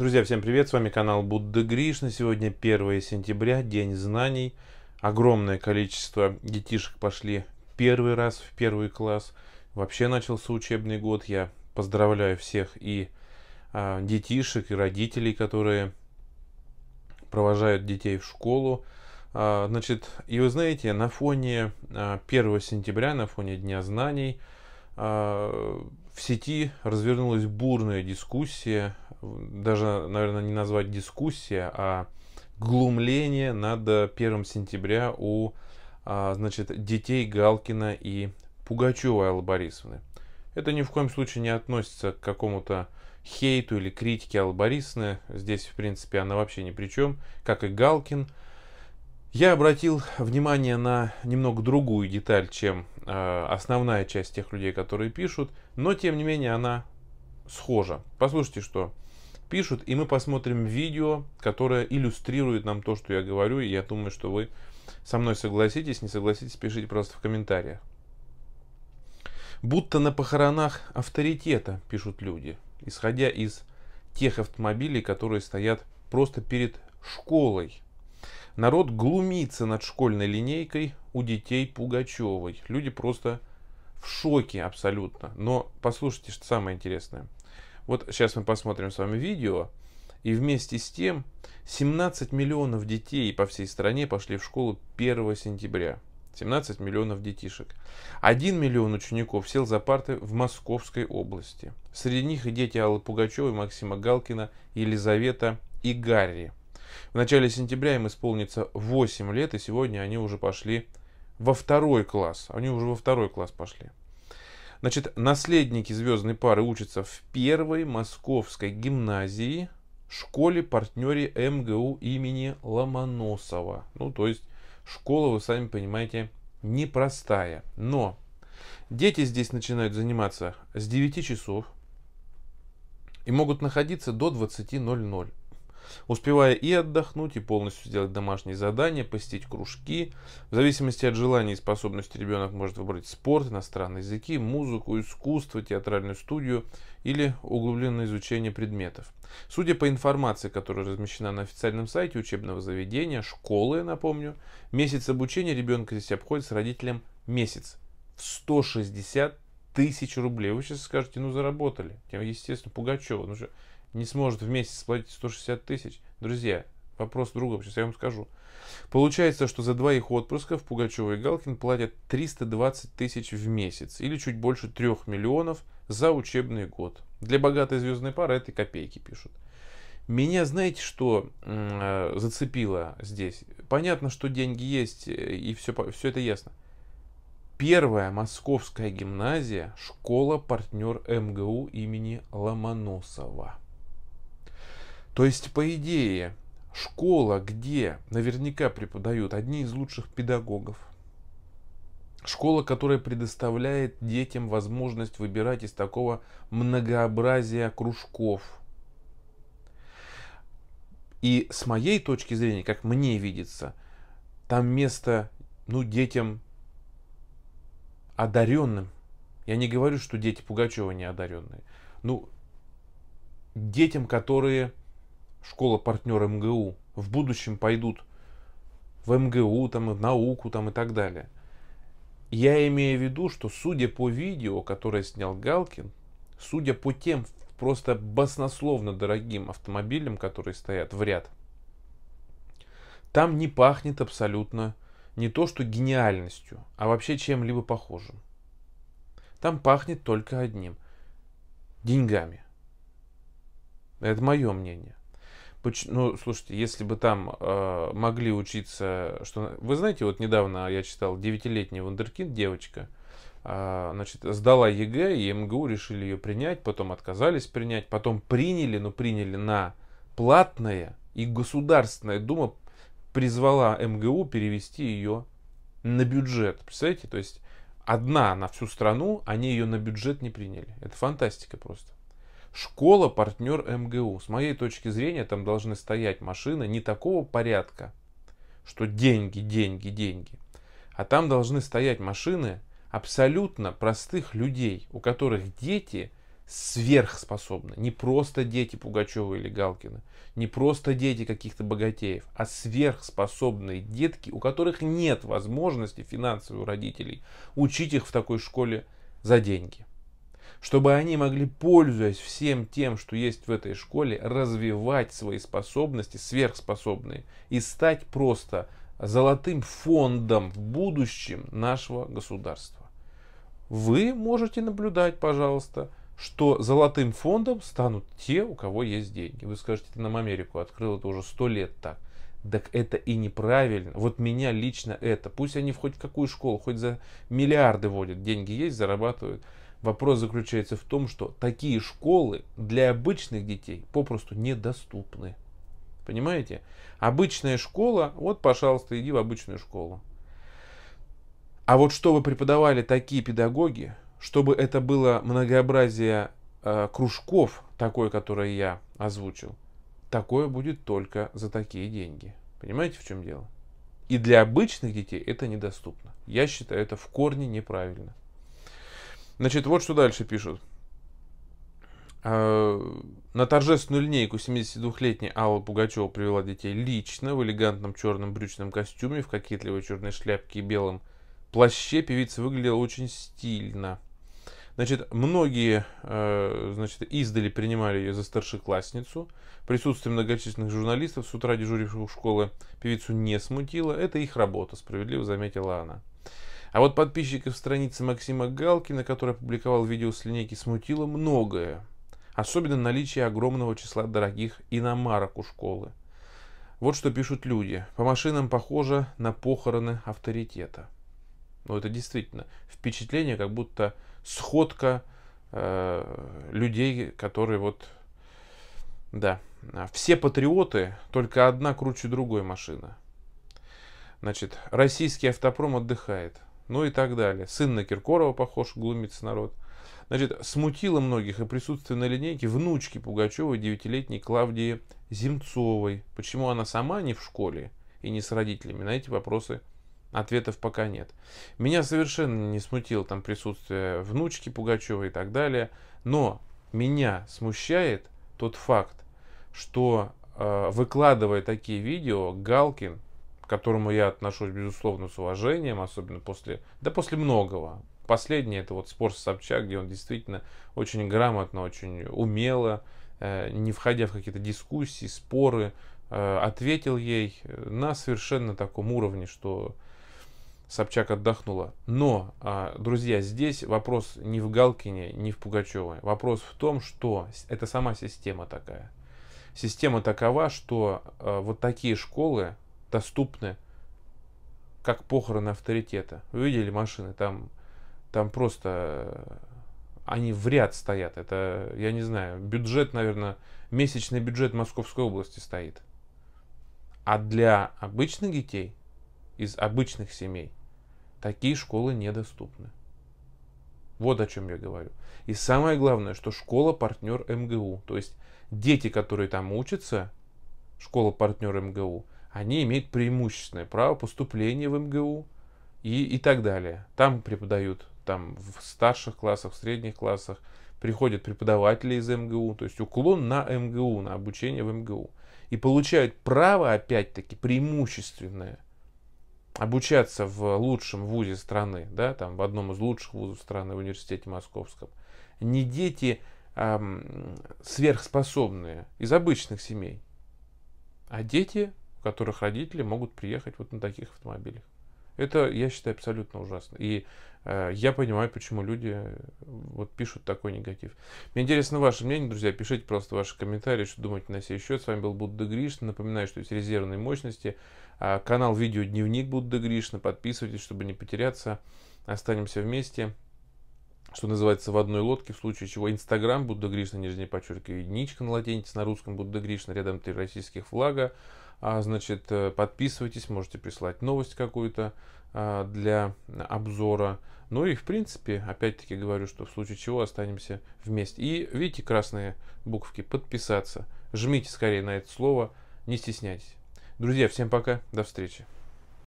Друзья, всем привет, с вами канал Будда Гришна. Сегодня 1 сентября, День знаний. Огромное количество детишек пошли первый раз в первый класс. Вообще начался учебный год. Я поздравляю всех и а, детишек, и родителей, которые провожают детей в школу. А, значит, и вы знаете, на фоне а, 1 сентября, на фоне Дня знаний, а, в сети развернулась бурная дискуссия даже, наверное, не назвать дискуссия, а глумление над э, первым сентября у а, значит, детей Галкина и Пугачевой Аллы Борисовны. Это ни в коем случае не относится к какому-то хейту или критике Аллы Борисовны. Здесь, в принципе, она вообще ни при чем, как и Галкин. Я обратил внимание на немного другую деталь, чем э, основная часть тех людей, которые пишут, но тем не менее она схожа. Послушайте, что пишут, и мы посмотрим видео, которое иллюстрирует нам то, что я говорю, и я думаю, что вы со мной согласитесь, не согласитесь, пишите просто в комментариях. Будто на похоронах авторитета, пишут люди, исходя из тех автомобилей, которые стоят просто перед школой. Народ глумится над школьной линейкой у детей Пугачевой. Люди просто в шоке абсолютно. Но послушайте, что самое интересное – вот сейчас мы посмотрим с вами видео. И вместе с тем 17 миллионов детей по всей стране пошли в школу 1 сентября. 17 миллионов детишек. 1 миллион учеников сел за парты в Московской области. Среди них и дети Аллы Пугачевой, Максима Галкина, Елизавета и Гарри. В начале сентября им исполнится 8 лет, и сегодня они уже пошли во второй класс. Они уже во второй класс пошли. Значит, наследники звездной пары учатся в первой московской гимназии, школе-партнере МГУ имени Ломоносова. Ну, то есть, школа, вы сами понимаете, непростая. Но дети здесь начинают заниматься с 9 часов и могут находиться до 20.00 успевая и отдохнуть, и полностью сделать домашние задания, посетить кружки. В зависимости от желания и способностей ребенок может выбрать спорт, иностранные языки, музыку, искусство, театральную студию или углубленное изучение предметов. Судя по информации, которая размещена на официальном сайте учебного заведения, школы, я напомню, месяц обучения ребенка здесь обходится родителем месяц в 160 тысяч рублей. Вы сейчас скажете, ну заработали. Тем, естественно, Пугачева. Ну, же не сможет в месяц платить 160 тысяч, друзья, вопрос другом, сейчас я вам скажу. Получается, что за два их отпусков Пугачева и Галкин платят 320 тысяч в месяц, или чуть больше 3 миллионов за учебный год. Для богатой звездной пары это копейки пишут. Меня, знаете, что э, зацепило здесь? Понятно, что деньги есть, э, и все, все это ясно. Первая московская гимназия – школа-партнер МГУ имени Ломоносова. То есть, по идее, школа, где наверняка преподают одни из лучших педагогов, школа, которая предоставляет детям возможность выбирать из такого многообразия кружков. И с моей точки зрения, как мне видится, там место, ну, детям одаренным. Я не говорю, что дети Пугачева не одаренные. Ну, детям, которые школа партнер МГУ, в будущем пойдут в МГУ, там, в науку там, и так далее. Я имею в виду, что судя по видео, которое снял Галкин, судя по тем просто баснословно дорогим автомобилям, которые стоят в ряд, там не пахнет абсолютно не то что гениальностью, а вообще чем-либо похожим. Там пахнет только одним – деньгами. Это мое мнение. Ну, слушайте, если бы там э, могли учиться, что, вы знаете, вот недавно я читал девятилетняя вундеркинд девочка, э, значит, сдала ЕГЭ, и МГУ решили ее принять, потом отказались принять, потом приняли, но ну, приняли на платное, и Государственная Дума призвала МГУ перевести ее на бюджет. Представляете, то есть одна на всю страну, они ее на бюджет не приняли. Это фантастика просто. Школа партнер МГУ. С моей точки зрения, там должны стоять машины не такого порядка, что деньги, деньги, деньги. А там должны стоять машины абсолютно простых людей, у которых дети сверхспособны. Не просто дети Пугачева или Галкина, не просто дети каких-то богатеев, а сверхспособные детки, у которых нет возможности финансовых родителей учить их в такой школе за деньги чтобы они могли, пользуясь всем тем, что есть в этой школе, развивать свои способности, сверхспособные, и стать просто золотым фондом в будущем нашего государства. Вы можете наблюдать, пожалуйста, что золотым фондом станут те, у кого есть деньги. Вы скажете, ты нам Америку открыл, это уже сто лет так. Так это и неправильно. Вот меня лично это. Пусть они хоть в какую школу, хоть за миллиарды водят, деньги есть, зарабатывают. Вопрос заключается в том, что такие школы для обычных детей попросту недоступны. Понимаете? Обычная школа, вот, пожалуйста, иди в обычную школу. А вот чтобы преподавали такие педагоги, чтобы это было многообразие э, кружков, такое, которое я озвучил, такое будет только за такие деньги. Понимаете, в чем дело? И для обычных детей это недоступно. Я считаю это в корне неправильно. Значит, вот что дальше пишут. Э, на торжественную линейку 72-летняя Алла Пугачева привела детей лично в элегантном черном брючном костюме, в кокетливой черной шляпке и белом плаще певица выглядела очень стильно. Значит, многие э, значит, издали принимали ее за старшеклассницу. Присутствие многочисленных журналистов, с утра дежуривших в школы, певицу не смутило. Это их работа, справедливо заметила она. А вот подписчиков страницы Максима Галкина, который опубликовал видео с линейки, смутило многое. Особенно наличие огромного числа дорогих иномарок у школы. Вот что пишут люди. По машинам похоже на похороны авторитета. Но ну, это действительно впечатление, как будто сходка э, людей, которые вот... Да, а все патриоты, только одна круче другой машина. Значит, российский автопром отдыхает ну и так далее. Сын на Киркорова похож, глумится народ. Значит, смутило многих и присутствие на линейке внучки Пугачевой, девятилетней Клавдии Земцовой. Почему она сама не в школе и не с родителями? На эти вопросы ответов пока нет. Меня совершенно не смутило там присутствие внучки Пугачевой и так далее. Но меня смущает тот факт, что э, выкладывая такие видео, Галкин которому я отношусь, безусловно, с уважением, особенно после, да после многого. Последний это вот спор с Собчак, где он действительно очень грамотно, очень умело, э, не входя в какие-то дискуссии, споры, э, ответил ей э, на совершенно таком уровне, что Собчак отдохнула. Но, э, друзья, здесь вопрос не в Галкине, не в Пугачевой. Вопрос в том, что это сама система такая. Система такова, что э, вот такие школы, доступны как похороны авторитета. Вы видели машины, там, там просто э, они в ряд стоят. Это, я не знаю, бюджет, наверное, месячный бюджет Московской области стоит. А для обычных детей из обычных семей такие школы недоступны. Вот о чем я говорю. И самое главное, что школа партнер МГУ. То есть дети, которые там учатся, школа партнер МГУ, они имеют преимущественное право поступления в МГУ и, и так далее. Там преподают, там в старших классах, в средних классах приходят преподаватели из МГУ, то есть уклон на МГУ, на обучение в МГУ. И получают право, опять-таки, преимущественное обучаться в лучшем вузе страны, да, там в одном из лучших вузов страны, в университете московском. Не дети эм, сверхспособные из обычных семей, а дети у которых родители могут приехать вот на таких автомобилях. Это, я считаю, абсолютно ужасно. И э, я понимаю, почему люди э, вот пишут такой негатив. Мне интересно ваше мнение, друзья. Пишите просто ваши комментарии, что думаете на сей счет. С вами был Будда Гришин. Напоминаю, что есть резервные мощности. Э, канал Видео Дневник Будда Гришна, Подписывайтесь, чтобы не потеряться. Останемся вместе. Что называется, в одной лодке, в случае чего Инстаграм Будда Гришна, нижнее подчеркивание, единичка на латинице, на русском Будда Гришна, рядом три российских флага. А, значит, э, подписывайтесь, можете прислать новость какую-то а, для обзора. Ну и, в принципе, опять-таки говорю, что в случае чего останемся вместе. И видите красные буквки «Подписаться». Жмите скорее на это слово, не стесняйтесь. Друзья, всем пока, до встречи.